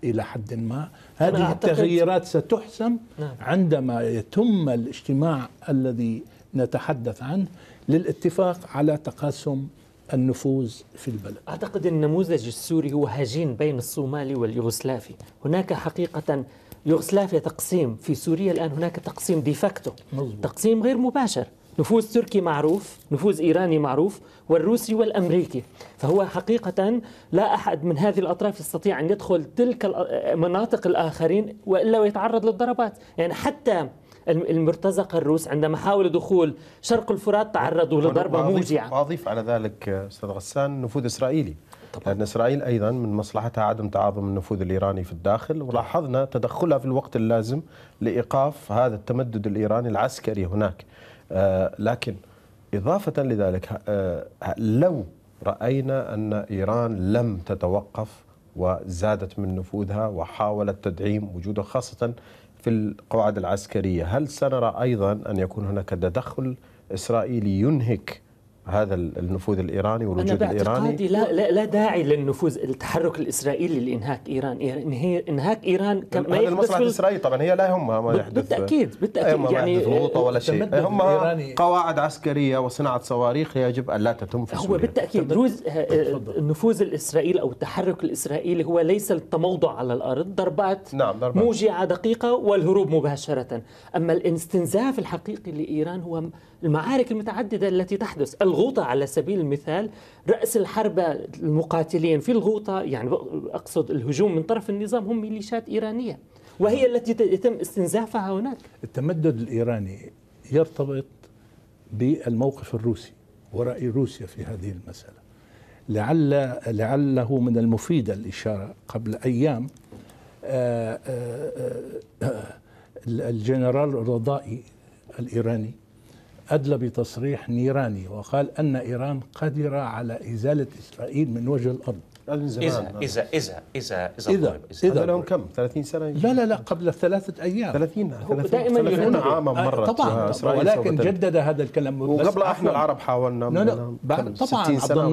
إلى حد ما هذه التغييرات ستحسم نعم. عندما يتم الاجتماع الذي نتحدث عنه للاتفاق على تقاسم النفوذ في البلد أعتقد النموذج السوري هو هجين بين الصومالي واليوغوسلافي هناك حقيقة يوغوسلافيا تقسيم في سوريا الآن هناك تقسيم ديفاكتو تقسيم غير مباشر نفوذ تركي معروف نفوذ إيراني معروف والروسي والأمريكي فهو حقيقة لا أحد من هذه الأطراف يستطيع أن يدخل تلك مناطق الآخرين وإلا ويتعرض للضربات يعني حتى المرتزقة الروس عندما حاولوا دخول شرق الفرات تعرضوا لضربة موجعة وأضيف على ذلك أستاذ غسان نفوذ إسرائيلي طبعا. لأن إسرائيل أيضا من مصلحتها عدم تعاظم النفوذ الإيراني في الداخل ولاحظنا تدخلها في الوقت اللازم لإيقاف هذا التمدد الإيراني العسكري هناك آه، لكن إضافة لذلك آه، لو رأينا أن إيران لم تتوقف وزادت من نفوذها وحاولت تدعيم وجوده خاصة في القواعد العسكرية هل سنرى أيضا أن يكون هناك تدخل إسرائيلي ينهك هذا النفوذ الايراني والوجود أنا الايراني لا, لا لا داعي للنفوذ التحرك الاسرائيلي لانهاك ايران يعني انهاك ايران كما هذا المصلحه الاسرائيليه طبعا هي لا يهمها ما يحدث بالتاكيد بالتاكيد ما يعني يحدث ولا شيء يهمها قواعد عسكريه وصناعه صواريخ يجب ان لا تتم في هو سوريا. بالتاكيد روز آه، النفوذ الاسرائيلي او التحرك الاسرائيلي هو ليس التموضع على الارض ضربات نعم ضربات موجعه دقيقه والهروب مباشره اما الاستنزاف الحقيقي لايران هو المعارك المتعددة التي تحدث الغوطة على سبيل المثال رأس الحربة المقاتلين في الغوطة يعني أقصد الهجوم من طرف النظام هم ميليشيات إيرانية وهي التي يتم استنزافها هناك التمدد الإيراني يرتبط بالموقف الروسي ورأي روسيا في هذه المسألة لعل لعله من المفيد الإشارة قبل أيام آه، آه، آه، الجنرال الرضائي الإيراني أدلى بتصريح نيراني وقال أن إيران قادرة على إزالة إسرائيل من وجه الأرض إذا إذا إذا إذا إذا إذا لهم كم 30 سنة لا لا لا قبل ثلاثة أيام 30 دائما يقولون عاما آه، مرة طبعا آه، ولكن جدد هذا الكلام وقبل احنا العرب حاولنا لا لا طبعا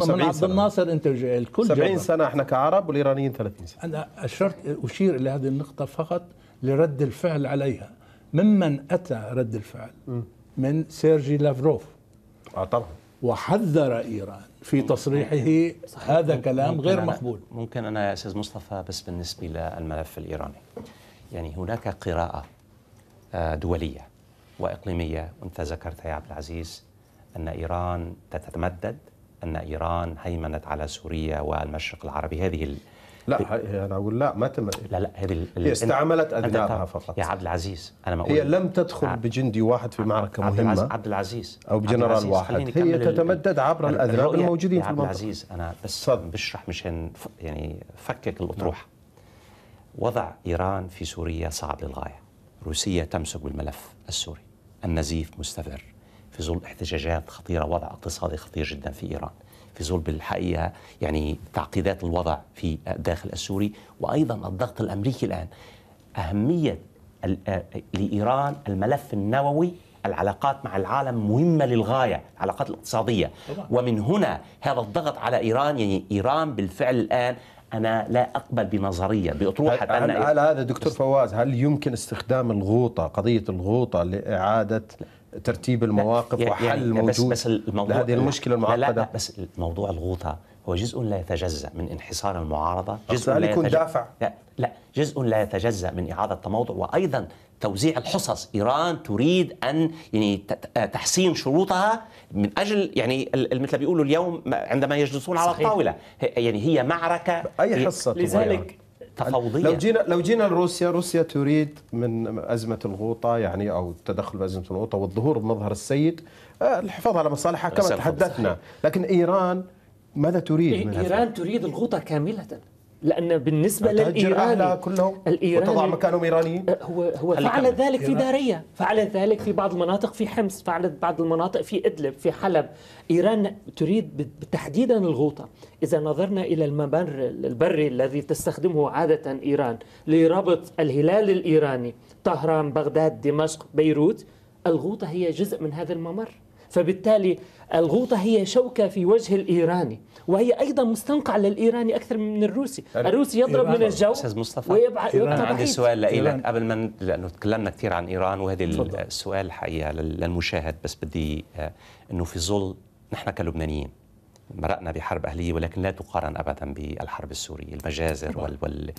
من عبد الناصر أنت الكل 70 سنة احنا كعرب والإيرانيين 30 سنة أنا أشرت أشير إلى هذه النقطة فقط لرد الفعل عليها ممن أتى رد الفعل م. من سيرجي لافروف اه طبعا وحذر ايران في تصريحه هذا كلام غير مقبول ممكن انا يا استاذ مصطفى بس بالنسبه للملف الايراني يعني هناك قراءه آه، دوليه واقليميه وانت ذكرتها يا عبد العزيز ان ايران تتمدد ان ايران هيمنت على سوريا والمشرق العربي هذه لا إيه. هي انا اقول لا ما تم لا لا هذه هي استعملت اذنابها فقط يا عبد العزيز انا ما اقول هي لم تدخل عبد بجندي واحد في معركه عبد مهمه عبد العزيز او بجنرال واحد هي تتمدد عبر الاذناب الموجودين في المنطقه عبد العزيز انا بس صدم. بشرح مشان يعني فكك الاطروحه نعم. وضع ايران في سوريا صعب للغايه روسيا تمسك بالملف السوري النزيف مستمر في ظل احتجاجات خطيره وضع اقتصادي خطير جدا في ايران في صلب الحقيقه يعني تعقيدات الوضع في الداخل السوري وايضا الضغط الامريكي الان اهميه لايران الملف النووي العلاقات مع العالم مهمة للغاية العلاقات الاقتصادية ومن هنا هذا الضغط على إيران يعني إيران بالفعل الآن أنا لا أقبل بنظرية بأطروحة أن هل هذا دكتور فواز هل يمكن استخدام الغوطة قضية الغوطة لإعادة ترتيب المواقف يعني وحل يعني موجود بس, بس الموضوع لهذه المشكلة المعقدة لا, لا, بس موضوع الغوطة هو جزء لا يتجزأ من انحصار المعارضة جزء لا يكون يتجزأ دافع لا, لا جزء لا يتجزأ من إعادة التموضع وأيضا توزيع الحصص إيران تريد أن يعني آه، تحسين شروطها من أجل يعني مثل ما بيقولوا اليوم عندما يجلسون على صحيح. الطاولة يعني هي معركة أي حصة لذلك تفاوضية لو جينا لو جينا لروسيا روسيا تريد من أزمة الغوطة يعني أو التدخل بأزمة الغوطة والظهور بمظهر السيد آه، الحفاظ على مصالحها كما تحدثنا لكن إيران ماذا تريد إيران من إيران تريد الغوطة كاملة لان بالنسبه للايران كلهم الإيراني وتضع مكانهم ايرانيين أه، هو هو فعل ذلك في داريه فعل ذلك في بعض المناطق في حمص فعل بعض المناطق في ادلب في حلب ايران تريد تحديدا الغوطه اذا نظرنا الى الممر البري الذي تستخدمه عاده ايران لربط الهلال الايراني طهران بغداد دمشق بيروت الغوطه هي جزء من هذا الممر فبالتالي الغوطة هي شوكة في وجه الإيراني وهي أيضا مستنقع للإيراني أكثر من الروسي الروسي يضرب من الجو أستاذ مصطفى ويبعد عندي سؤال لك قبل ما لأنه تكلمنا كثير عن إيران وهذه فضل. السؤال الحقيقة للمشاهد بس بدي آه، أنه في ظل نحن كلبنانيين مرقنا بحرب أهلية ولكن لا تقارن أبدا بالحرب السورية المجازر وال, وال...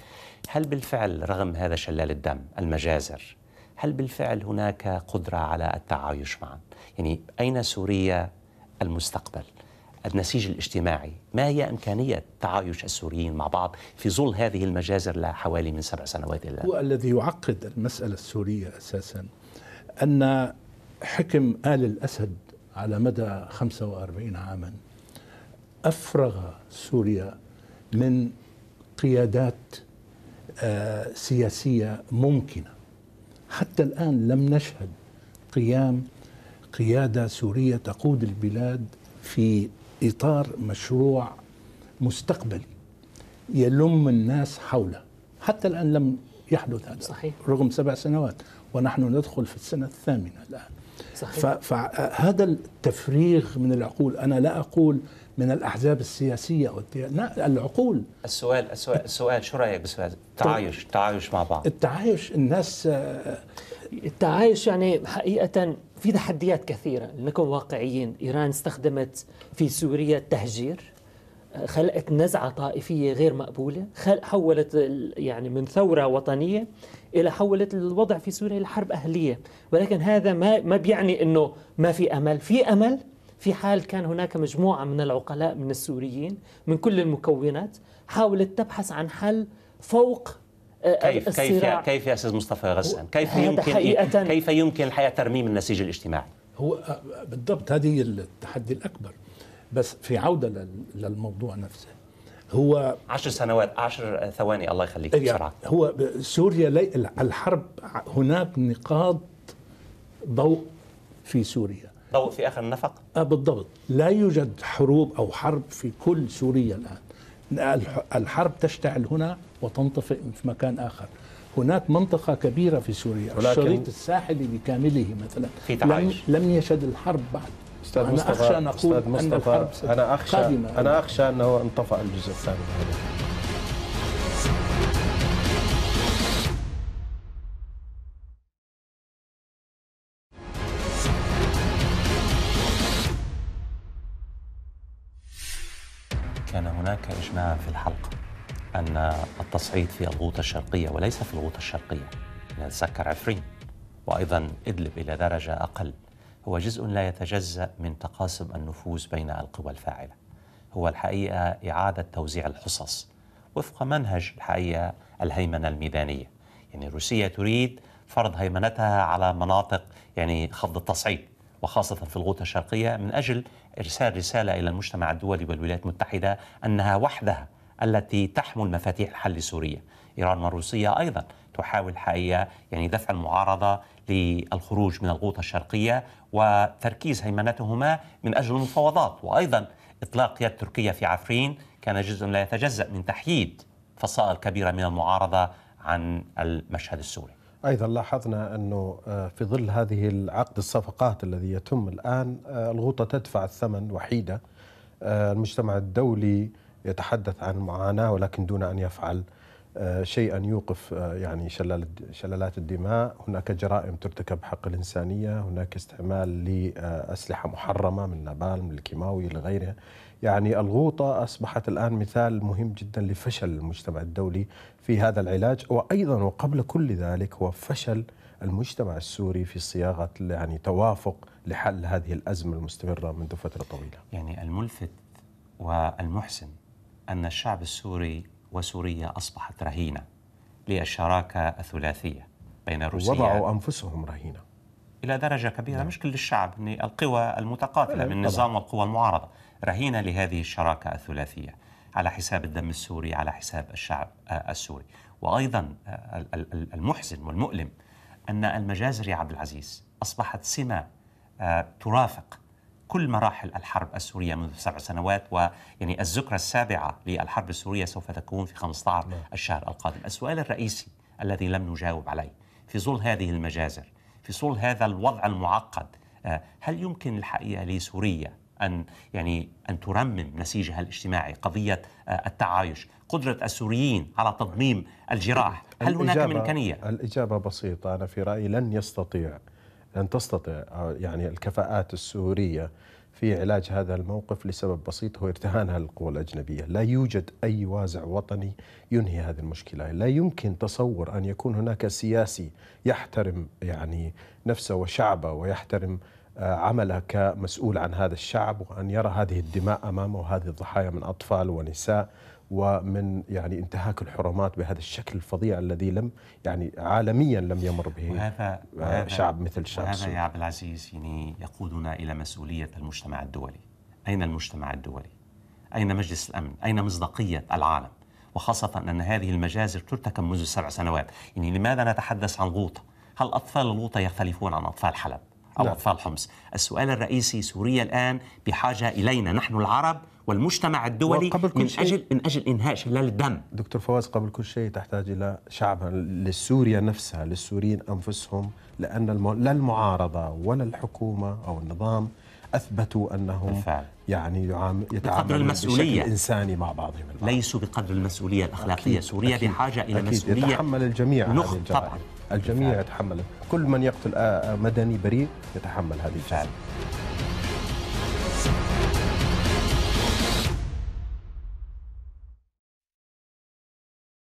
هل بالفعل رغم هذا شلال الدم المجازر هل بالفعل هناك قدرة على التعايش معا؟ يعني أين سوريا المستقبل؟ النسيج الاجتماعي ما هي إمكانية تعايش السوريين مع بعض في ظل هذه المجازر لحوالي من سبع سنوات إلى الآن والذي يعقد المسألة السورية أساسا أن حكم آل الأسد على مدى 45 عاما أفرغ سوريا من قيادات آه، سياسية ممكنة حتى الآن لم نشهد قيام قيادة سورية تقود البلاد في إطار مشروع مستقبلي يلم الناس حوله حتى الآن لم يحدث هذا صحيح. رغم سبع سنوات ونحن ندخل في السنة الثامنة الآن صحيح. فهذا التفريغ من العقول أنا لا أقول من الأحزاب السياسية أو لا العقول السؤال السؤال, السؤال شو رأيك بالسؤال التعايش التعايش مع بعض التعايش الناس آه، التعايش يعني حقيقة في تحديات كثيرة لنكون واقعيين إيران استخدمت في سوريا التهجير خلقت نزعة طائفية غير مقبولة حولت يعني من ثورة وطنية إلى حولت الوضع في سوريا إلى حرب أهلية ولكن هذا ما ما بيعني أنه ما في أمل في أمل في حال كان هناك مجموعة من العقلاء من السوريين من كل المكونات حاولت تبحث عن حل فوق آه، كيف الصراع. كيف كيف يا استاذ مصطفى غسان كيف يمكن حقيقة كيف يمكن الحياه ترميم النسيج الاجتماعي هو آه، بالضبط هذه التحدي الاكبر بس في عوده للموضوع نفسه هو عشر سنوات عشر ثواني الله يخليك إيه، يعني بسرعه هو سوريا لي الحرب هناك نقاط ضوء في سوريا ضوء في اخر النفق؟ آه بالضبط لا يوجد حروب او حرب في كل سوريا الان الحرب تشتعل هنا وتنطفئ في مكان اخر هناك منطقة كبيرة في سوريا الشريط الساحلي بكامله مثلا في تعايش. لم, لم يشهد الحرب بعد استاذ أنا مصطفى اخشى ان اقول استاذ مصطفى أن الحرب انا اخشى قادمة. انا اخشى انه انطفأ الجزء الثاني كان هناك إجماع في الحلقة أن التصعيد في الغوطة الشرقية وليس في الغوطة الشرقية نتذكر عفرين وأيضا إدلب إلى درجة أقل هو جزء لا يتجزأ من تقاسم النفوذ بين القوى الفاعلة هو الحقيقة إعادة توزيع الحصص وفق منهج الحقيقة الهيمنة الميدانية يعني روسيا تريد فرض هيمنتها على مناطق يعني خفض التصعيد وخاصة في الغوطة الشرقية من أجل إرسال رسالة إلى المجتمع الدولي والولايات المتحدة أنها وحدها التي تحمل مفاتيح الحل لسوريا إيران والروسية أيضا تحاول الحقيقة يعني دفع المعارضة للخروج من الغوطة الشرقية وتركيز هيمنتهما من أجل المفاوضات وأيضا إطلاق يد تركيا في عفرين كان جزء لا يتجزأ من تحييد فصائل كبيرة من المعارضة عن المشهد السوري أيضا لاحظنا أنه آه، في ظل هذه العقد الصفقات الذي يتم الآن آه، الغوطة تدفع الثمن وحيدة آه، المجتمع الدولي يتحدث عن معاناة ولكن دون أن يفعل آه، شيئا يوقف آه، يعني شلالات الدماء هناك جرائم ترتكب حق الإنسانية هناك استعمال لأسلحة محرمة من نابال من الكيماوي لغيرها يعني الغوطة أصبحت الآن مثال مهم جدا لفشل المجتمع الدولي في هذا العلاج وأيضا وقبل كل ذلك هو فشل المجتمع السوري في صياغة يعني توافق لحل هذه الأزمة المستمرة منذ فترة طويلة يعني الملفت والمحسن أن الشعب السوري وسوريا أصبحت رهينة للشراكة الثلاثية بين روسيا وضعوا أنفسهم رهينة إلى درجة كبيرة نعم. مش كل الشعب القوى المتقاتلة من النظام والقوى المعارضة رهينة لهذه الشراكة الثلاثية على حساب الدم السوري على حساب الشعب آه، السوري وأيضا آه، المحزن والمؤلم أن المجازر يا عبد العزيز أصبحت سمة آه، ترافق كل مراحل الحرب السورية منذ سبع سنوات ويعني الذكرى السابعة للحرب السورية سوف تكون في 15 نعم. الشهر القادم السؤال الرئيسي الذي لم نجاوب عليه في ظل هذه المجازر في ظل هذا الوضع المعقد آه، هل يمكن الحقيقة لسوريا أن يعني أن ترمم نسيجها الاجتماعي قضية آه، التعايش قدرة السوريين على تضميم الجراح هل هناك إمكانية؟ الإجابة بسيطة أنا في رأيي لن يستطيع لن تستطع يعني الكفاءات السورية في علاج هذا الموقف لسبب بسيط هو ارتهانها للقوى الأجنبية لا يوجد أي وازع وطني ينهي هذه المشكلة لا يمكن تصور أن يكون هناك سياسي يحترم يعني نفسه وشعبه ويحترم آه، عمله كمسؤول عن هذا الشعب وأن يرى هذه الدماء أمامه وهذه الضحايا من أطفال ونساء ومن يعني انتهاك الحرمات بهذا الشكل الفظيع الذي لم يعني عالميا لم يمر به وهذا آه، شعب مثل شعب هذا يا عبد العزيز يعني يقودنا الى مسؤوليه المجتمع الدولي اين المجتمع الدولي اين مجلس الامن اين مصداقيه العالم وخاصه ان هذه المجازر ترتكب منذ سبع سنوات يعني لماذا نتحدث عن غوطه هل اطفال الغوطه يختلفون عن اطفال حلب او لا. نعم. اطفال حمص السؤال الرئيسي سوريا الان بحاجه الينا نحن العرب والمجتمع الدولي من اجل من اجل انهاء شلال الدم دكتور فواز قبل كل شيء تحتاج الى شعبها لسوريا نفسها للسوريين انفسهم لان الم... لا المعارضه ولا الحكومه او النظام اثبتوا انهم بالفعل. يعني يتعاملون بشكل انساني مع بعضهم البعض. ليسوا بقدر المسؤوليه الاخلاقيه أكيد. سوريا أكيد. بحاجه الى أكيد. مسؤوليه يتحمل الجميع نخ... هذه الجرائم طبعا الجميع بالفعل. يتحمل كل من يقتل آه، آه، مدني بريء يتحمل هذه الجرائم